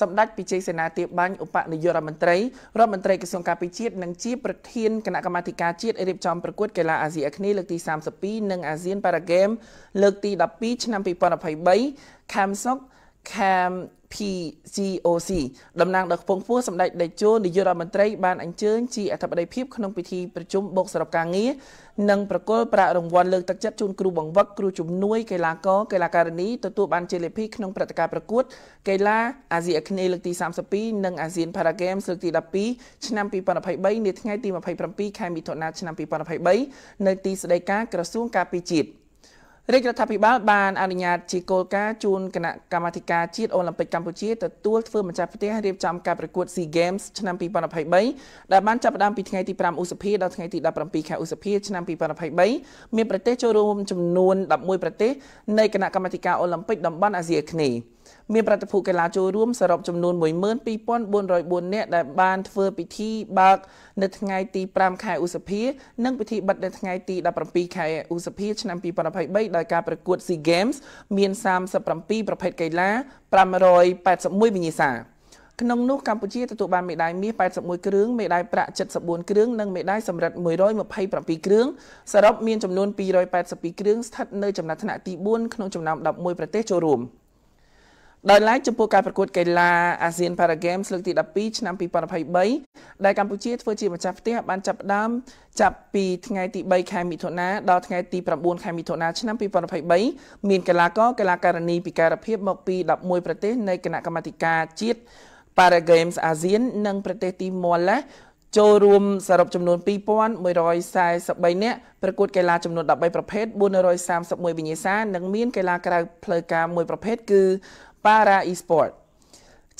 សម្ដេចពិជ័យសេនាទាបាញ់ឧបនាយករដ្ឋមន្ត្រីរដ្ឋមន្ត្រីក្រសួងការពារជាតិនិងជាប្រធានគណៈកម្មាធិការជាតិរៀបចំប្រកួតកីឡាអាស៊ីអាគ្នេយ៍លើកទី32និងអាស៊ានប៉ារ៉ាហ្គេមលើកទី12ឆ្នាំ2023ខាំសុកខាម PCOC តំណាងដល់ខ្ពងពោះសម្ដេចដេជោនាយករដ្ឋមន្ត្រីបានអញ្ជើញជាអធិបតីភាពក្នុងពិធីប្រជុំបូកសរុបការងារនិងប្រគល់ប្រាក់រង្វាន់លើកទឹកចិត្តជូនគ្រូបង្វឹកគ្រូជំនួយកីឡាករកីឡាការិនីទទួលបានជាលេភីក្នុងព្រឹត្តិការណ៍ប្រកួតកីឡាអាស៊ីអាគ្នេយ៍លើកទី32និងអាស៊ាន Para Games លើកទី12ឆ្នាំ2023នាថ្ងៃទី27ខែមិថុនាឆ្នាំ2023នៅទីស្តីការក្រសួងការពារជាតិរាជរដ្ឋាភិបាលបានអនុញ្ញាតជាគោលការណ៍ជូនគណៈកម្មាធិការជាតិអូឡ িম্প ិកកម្ពុជាទទួលធ្វើម្ចាស់ផ្ទះរៀបចំការប្រកួត SEA Games ឆ្នាំ2023ដែលបានចាប់ផ្ដើមពីថ្ងៃទី5ឧសភាដល់ថ្ងៃទី17ខែឧសភាឆ្នាំ2023មានប្រទេសចូលរួមចំនួន11ប្រទេសនៃគណៈកម្មាធិការអូឡ িম্প ិកតំបន់អាស៊ីអាគ្នេយ៍មានប្រតិភូកីឡាចូលរួមសរុបចំនួន12404នាក់ដែលបានធ្វើពិធីបើកនៅថ្ងៃទី5ខែឧសភានិងពិធីបិទនៅថ្ងៃទី17ខែឧសភាឆ្នាំ2023ដោយការប្រកួត SEA Games មាន37ប្រភេទកីឡា581វិញ្ញាសាក្នុងនោះកម្ពុជាទទួលបានមេដាយមាស81គ្រឿងមេដាយប្រាក់74គ្រឿងនិងមេដាយសំរឹទ្ធ127គ្រឿងសរុបមានចំនួន282គ្រឿងស្ថិតនៅចំណាត់ថ្នាក់ទី4ក្នុងចំណោម11ប្រទេសចូលរួម។ដោយឡែកចំពោះការប្រកួតកីឡាអាស៊ានប៉ារ៉ាហ្គេមស្លឹកទី12ឆ្នាំ2023ដែលកម្ពុជាធ្វើជាម្ចាស់ផ្ទះបានចាប់ផ្ដើមចាប់ពីថ្ងៃទី3ខែមិថុនាដល់ថ្ងៃទី9ខែមិថុនាឆ្នាំ2023មានកីឡាករកីឡាការិនីពិការភាពមកពី11ប្រទេសនៃគណៈកម្មាធិការជាតិប៉ារ៉ាហ្គេមអាស៊ាននិងប្រទេសទីម៉ូឡាចូលរួមសរុបចំនួន2143នាក់ប្រកួតកីឡាចំនួន13ប្រភេទ431វិញ្ញាសានិងមានកីឡាក្រៅផ្លូវការមួយប្រភេទគឺ Para Esport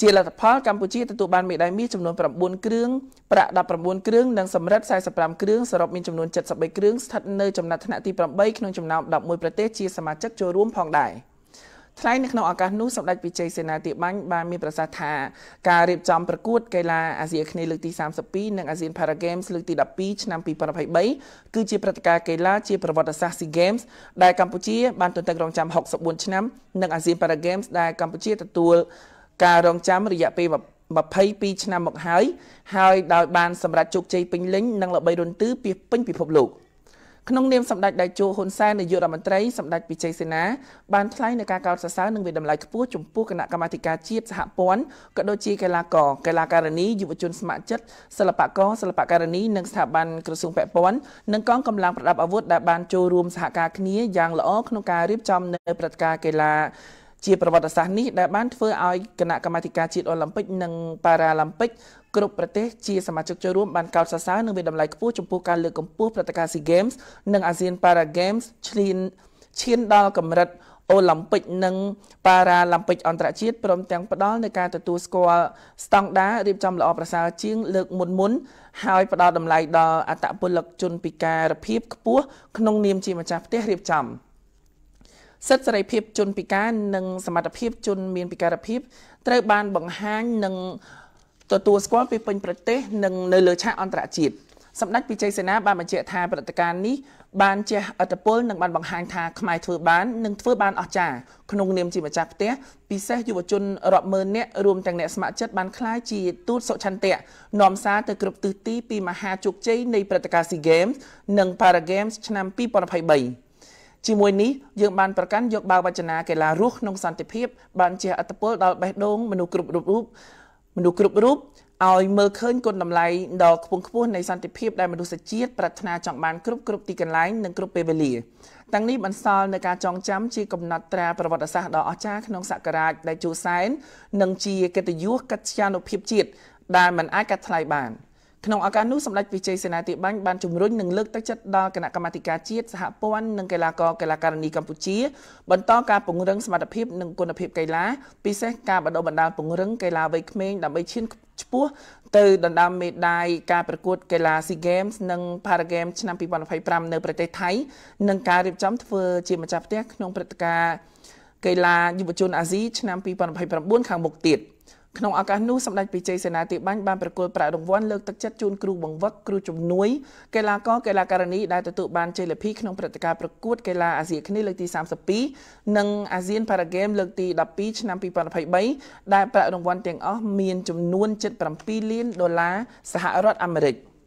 ជាលទ្ធផលកម្ពុជាទទួលបានមេដាយមាសចំនួន9គ្រឿងប្រាក់19គ្រឿងនិងសំរឹទ្ធ45គ្រឿងសរុបមានចំនួន73គ្រឿងស្ថិតនៅចំណាត់ថ្នាក់ទី8ក្នុងចំណោម11ប្រទេសជាសមាជិកចូលរួមផងដែរ។ថ្លែងនៅក្នុងឱកាសនោះសម្ដេចវិជ័យសេនាធិបាញ់បានមានប្រសាសន៍ថាការរៀបចំប្រកួតកីឡាអាស៊ីអាគ្នេយ៍លើកទី32និង ASEAN Para Games លើកទី12ឆ្នាំ2023គឺជាព្រឹត្តិការណ៍កីឡាជាប្រវត្តិសាស្ត្រ SEA Games ដែលកម្ពុជាបានទន្ទឹងរង់ចាំ64ឆ្នាំនិង ASEAN Para Games ដែលកម្ពុជាទទួលការរងចាំរយៈពេល22ឆ្នាំមកហើយហើយដោយបានសម្រេចជោគជ័យពេញលេញនិងល្បីរន្ទឺពេញពិភពលោក។ក្នុងនាមសម្ដេចដៃជោហ៊ុនសែននាយករដ្ឋមន្ត្រីសម្ដេចវិជ័យសេនាបានថ្លែងនៅការកោតសរសើរនិងវិតម្លៃខ្ពស់ចំពោះគណៈកម្មាធិការជាតិសហព័ន្ធក៏ដូចជាកីឡាករកីឡាការិនីយុវជនស្ម័គ្រចិត្តសិល្បករសិល្បការិនីនិងស្ថាប័នក្រសួងពាក់ព័ន្ធនិងកងកម្លាំងប្រដាប់អាវុធដែលបានចូលរួមសហការគ្នាយ៉ាងល្អក្នុងការរៀបចំនៅព្រឹត្តិការណ៍កីឡាជាប្រវត្តិសាស្ត្រនេះដែលបានធ្វើឲ្យគណៈកម្មាធិការជាតិអូឡ িম্প ិកនិងប៉ារ៉ាឡ িম্প ិកគ្រប់ប្រទេសជាសមាជិកចូលរួមបានកោតសរសើរនិងវាតម្លៃខ្ពស់ចំពោះការលើកកម្ពស់ព្រឹត្តិការណ៍ SEA Games និង ASEAN Para Games ឈ្លានឈានដល់កម្រិតអូឡ িম্প ិកនិងប៉ារ៉ាឡ িম্প ិកអន្តរជាតិព្រមទាំងផ្ដល់នូវការទទួលស្គាល់ស្តង់ដាររៀបចំល្អប្រសើរជាង លើកមុនមុនហើយផ្ដល់តម្លៃដល់អត្តពលិកជនពិការភាពខ្ពស់ក្នុងនាមជាម្ចាស់ផ្ទះរៀបចំ។សិទ្ធិសេរីភាពជនពិការនិងសមត្ថភាពជនមានពិការភាពត្រូវបានបង្ហាញនិងទទួលស្គាល់ពីពេញប្រទេស និងនៅលើឆាកអន្តរជាតិសម្ដេចវិជ័យសេនាបានបញ្ជាក់ថាព្រឹត្តិការណ៍នេះបានជះឥទ្ធិពលនិងបានបង្ហាញថាខ្មែរធ្វើបាននិងធ្វើបានអស្ចារ្យក្នុងនាមជាម្ចាស់ផ្ទះពិសេសយុវជនរាប់ម៉ឺននាក់រួមទាំងអ្នកស្ម័គ្រចិត្តបានក្លាយជាទូតសុឆន្ទៈនាំសារទៅគ្រប់ទិសទីពីមហាជោគជ័យនៃព្រឹត្តិការណ៍ SEA Games និង Para Games ឆ្នាំ2023ជាមួយនេះយើងបានប្រកាន់យកបាវចនាកីឡារស់ក្នុងសន្តិភាព បានជាអត្តពលដល់បេះដូងមនុស្សគ្រប់រូបរូបមនុស្សគ្រប់រូបឲ្យមើលឃើញគុណតម្លៃដ៏ខ្ពង់ខ្ពស់នៃសន្តិភាពដែលមនុស្សជាតិប្រាថ្នាចង់បានគ្រប់គ្រប់ទីកន្លែងនិងគ្រប់ពេលវេលាទាំងនេះបន្សល់នៅការចងចាំជាកំណត់ត្រាប្រវត្តិសាស្ត្រដ៏អស្ចារ្យក្នុងសករាជដែលជួសែននិងជាកិត្តិយសកិត្យានុភាពជាតិដែលមិនអាចកាត់ថ្លៃបាន។ក្នុងឱកាសនោះសម្ដេចវិជ័យសេនាធិបាញ់បានជំរុញនិងលើកទឹកចិត្តដល់គណៈកម្មាធិការជាតិសហព័ន្ធនិងកីឡាករកីឡាការិនីកម្ពុជាបន្តការពង្រឹងសមត្ថភាពនិងគុណភាពកីឡាពិសេសការបណ្ដុះបណ្ដាលពង្រឹងកីឡាវ័យក្មេងដើម្បីឈានឈ្មោះទៅដណ្ដើមមេដាយការប្រកួតកីឡា SEA Games និង Para Games ឆ្នាំ2025នៅប្រទេសថៃនិងការរៀបចំធ្វើជាម្ចាស់ផ្ទះក្នុងព្រឹត្តិការណ៍កីឡាយុវជនអាស៊ីឆ្នាំ2029ខាងមុខទៀត។ក្នុងឱកាសនោះសម្ដេចពិជ័យសេនាធិបាញ់បានប្រគល់ប្រាក់រង្វាន់លើកទឹកចិត្តជូនគ្រូបង្វឹកគ្រូជំនួយកីឡាករកីឡាការិនីដែលទទួលបានជ័យលាភីក្នុងព្រឹត្តិការណ៍ប្រកួតកីឡាអាស៊ីអាគ្នេយ៍លើកទី32និងអាស៊ានប៉ារ៉ាហ្គេមលើកទី12ឆ្នាំ2023ដែលប្រាក់រង្វាន់ទាំងអស់មានចំនួន77លានដុល្លារសហរដ្ឋអាមេរិក។